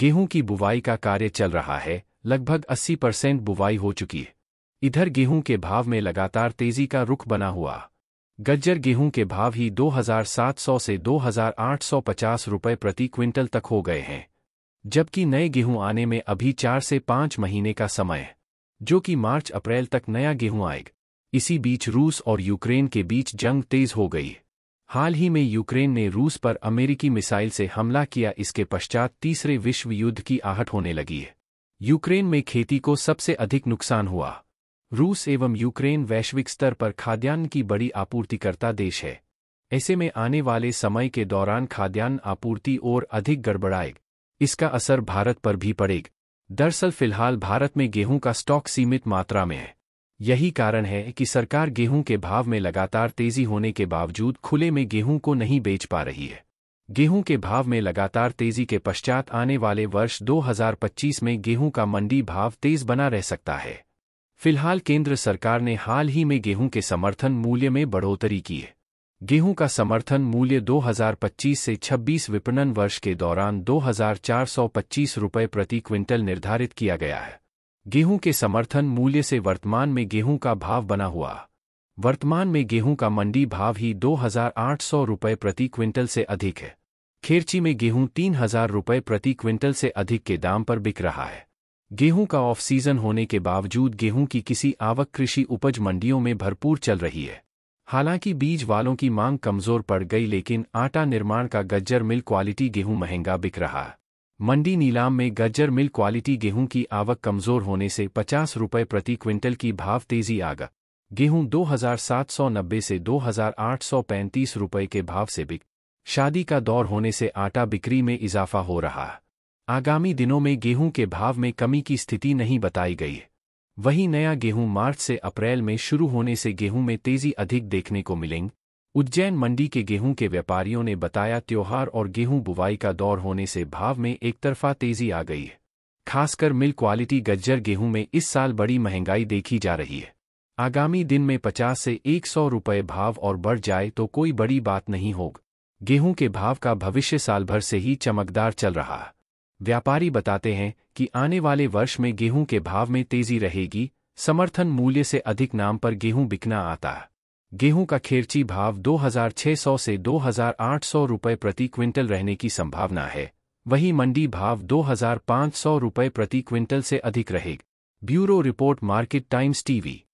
गेहूं की बुवाई का कार्य चल रहा है लगभग 80 परसेंट बुवाई हो चुकी है इधर गेहूं के भाव में लगातार तेजी का रुख बना हुआ गज्जर गेहूं के भाव ही 2,700 से 2,850 रुपए प्रति क्विंटल तक हो गए हैं जबकि नए गेहूं आने में अभी चार से पांच महीने का समय है जो कि मार्च अप्रैल तक नया गेहूं आएगा इसी बीच रूस और यूक्रेन के बीच जंग तेज हो गई हाल ही में यूक्रेन ने रूस पर अमेरिकी मिसाइल से हमला किया इसके पश्चात तीसरे विश्व युद्ध की आहट होने लगी है यूक्रेन में खेती को सबसे अधिक नुकसान हुआ रूस एवं यूक्रेन वैश्विक स्तर पर खाद्यान्न की बड़ी आपूर्तिकर्ता देश है ऐसे में आने वाले समय के दौरान खाद्यान्न आपूर्ति और अधिक गड़बड़ाए इसका असर भारत पर भी पड़ेगा दरअसल फिलहाल भारत में गेहूं का स्टॉक सीमित मात्रा में है यही कारण है कि सरकार गेहूं के भाव में लगातार तेजी होने के बावजूद खुले में गेहूं को नहीं बेच पा रही है गेहूं के भाव में लगातार तेजी के पश्चात आने वाले वर्ष 2025 में गेहूं का मंडी भाव तेज बना रह सकता है फिलहाल केंद्र सरकार ने हाल ही में गेहूं के समर्थन मूल्य में बढ़ोतरी की है गेहूं का समर्थन मूल्य 2025 से 26 विपणन वर्ष के दौरान दो रुपये प्रति क्विंटल निर्धारित किया गया है गेहूं के समर्थन मूल्य से वर्तमान में गेहूं का भाव बना हुआ वर्तमान में गेहूं का मंडी भाव ही दो हजार आठ सौ रुपये प्रति क्विंटल से अधिक है खेरची में गेहूं तीन हजार रुपये प्रति क्विंटल से अधिक के दाम पर बिक रहा है गेहूं का ऑफ सीजन होने के बावजूद गेहूं की किसी आवक कृषि उपज मंडियों में भरपूर चल रही है हालांकि बीज वालों की मांग कमजोर पड़ गई लेकिन आटा निर्माण का गज्जर मिल क्वालिटी गेहूं महंगा बिक रहा है मंडी नीलाम में गज्जर मिल क्वालिटी गेहूं की आवक कमजोर होने से पचास रुपये प्रति क्विंटल की भाव तेजी आगा गेहूं 2790 से 2835 रुपये के भाव से बिक शादी का दौर होने से आटा बिक्री में इजाफा हो रहा है आगामी दिनों में गेहूं के भाव में कमी की स्थिति नहीं बताई गई है वहीं नया गेहूं मार्च से अप्रैल में शुरू होने से गेहूं में तेजी अधिक देखने को मिलेंगी उज्जैन मंडी के गेहूं के व्यापारियों ने बताया त्योहार और गेहूं बुवाई का दौर होने से भाव में एक तरफा तेजी आ गई है खासकर मिल क्वालिटी गज्जर गेहूं में इस साल बड़ी महंगाई देखी जा रही है आगामी दिन में 50 से 100 रुपए भाव और बढ़ जाए तो कोई बड़ी बात नहीं होगी गेहूं के भाव का भविष्य साल भर से ही चमकदार चल रहा है व्यापारी बताते हैं कि आने वाले वर्ष में गेहूं के भाव में तेजी रहेगी समर्थन मूल्य से अधिक नाम पर गेहूं बिकना आता है गेहूं का खेरची भाव 2600 से 2800 रुपए प्रति क्विंटल रहने की संभावना है वहीं मंडी भाव 2500 रुपए प्रति क्विंटल से अधिक रहेगा bureau report Market Times TV